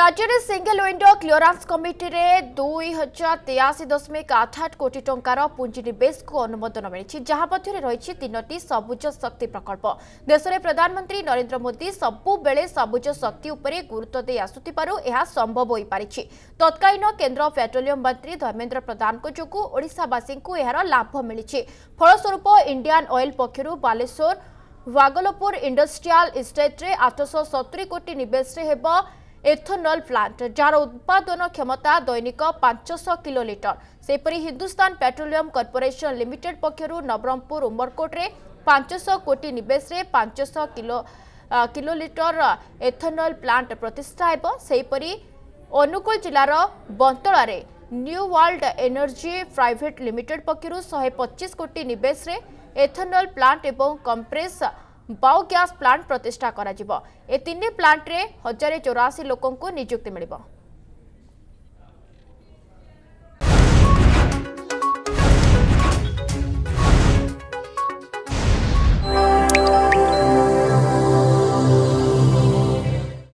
রাজ্যের single window ক্লিয়রান্স কমিটিরে দুই হাজার তেয়াশি দশমিক আঠ আট কোটি টঙ্কার পুঞ্জিনিবেশকু অনুমোদন মিছে যা মধ্যে রয়েছে তিনোটি সবুজ শক্তি প্রকল্প দেশের প্রধানমন্ত্রী নরেন্দ্র মোদী সবুবেলে সবুজ শক্তি উপরে গুরুত্ব দিয়ে আসুবার এহা সম্ভব হয়েপারিছে তৎকালীন কেন্দ্র পেট্রোলিয়ম মন্ত্রী ধর্মেন্দ্র প্রধান যোগ ওড়শাবাসী এর লাভ মিছে ফলস্বরূপ ইন্ডিয়ান অয়েল পক্ষ বালেশ্বর বাগলপুর ইন্ডস্ট্রিয়াল ইষ্টেট্রে আঠশহ সতুরি কোটি নিবেশে হব ଏଥନଲ ପ୍ଲାଣ୍ଟ ଯାହାର ଉତ୍ପାଦନ କ୍ଷମତା ଦୈନିକ ପାଞ୍ଚଶହ କିଲୋ ଲିଟର ସେହିପରି ହିନ୍ଦୁସ୍ତାନ ପେଟ୍ରୋଲିୟମ କର୍ପୋରେସନ ଲିମିଟେଡ ପକ୍ଷରୁ ନବରଙ୍ଗପୁର ଉମରକୋଟରେ ପାଞ୍ଚଶହ କୋଟି ନିବେଶରେ ପାଞ୍ଚଶହ କିଲୋ କିଲୋଲିଟର ଏଥନଲ ପ୍ଲାଣ୍ଟ ପ୍ରତିଷ୍ଠା ହେବ ସେହିପରି ଅନୁଗୁଳ ଜିଲ୍ଲାର ବନ୍ତଳାରେ new world energy private limited ପକ୍ଷରୁ ଶହେ ପଚିଶ କୋଟି ନିବେଶରେ ଏଥନଲ ପ୍ଲାଣ୍ଟ ଏବଂ କମ୍ପ୍ରେସ୍ ବାୟୋଗ୍ୟାସ୍ ପ୍ଲାଣ୍ଟ ପ୍ରତିଷ୍ଠା କରାଯିବ ଏ ତିନି ପ୍ଲାଣ୍ଟରେ ହଜାରେ ଚଉରାଅଶୀ ଲୋକଙ୍କୁ ନିଯୁକ୍ତି ମିଳିବ